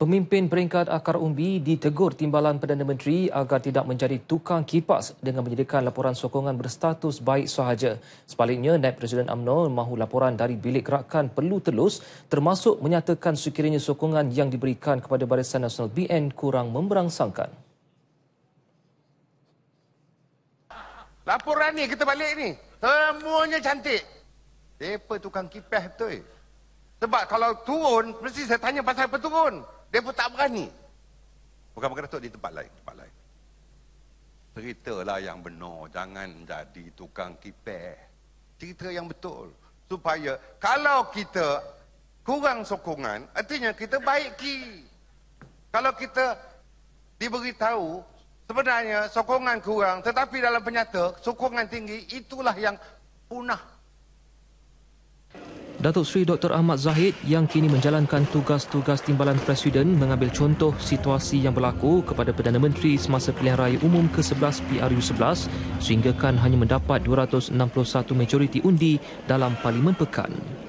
Pemimpin peringkat akar umbi ditegur timbalan Perdana Menteri agar tidak menjadi tukang kipas dengan menyediakan laporan sokongan berstatus baik sahaja. Sebaliknya, Naib Presiden UMNO mahu laporan dari bilik gerakan perlu telus termasuk menyatakan sekiranya sokongan yang diberikan kepada Barisan Nasional BN kurang memberangsangkan. Laporan ni kita balik ni. Semuanya cantik. Depa tukang kipas tu, Sebab kalau turun, mesti saya tanya pasal apa turun. Dia pun tak berani. Bukan bukan Datuk di tempat lain, tempat lain. Ceritalah yang benar, jangan jadi tukang kipeh. Cerita yang betul. Supaya kalau kita kurang sokongan, artinya kita baik ki. Kalau kita diberitahu sebenarnya sokongan kurang tetapi dalam penyata sokongan tinggi itulah yang punah Datuk Sri Dr. Ahmad Zahid yang kini menjalankan tugas-tugas timbalan Presiden mengambil contoh situasi yang berlaku kepada Perdana Menteri semasa pilihan raya umum ke-11 PRU-11 sehinggakan hanya mendapat 261 majoriti undi dalam Parlimen Pekan.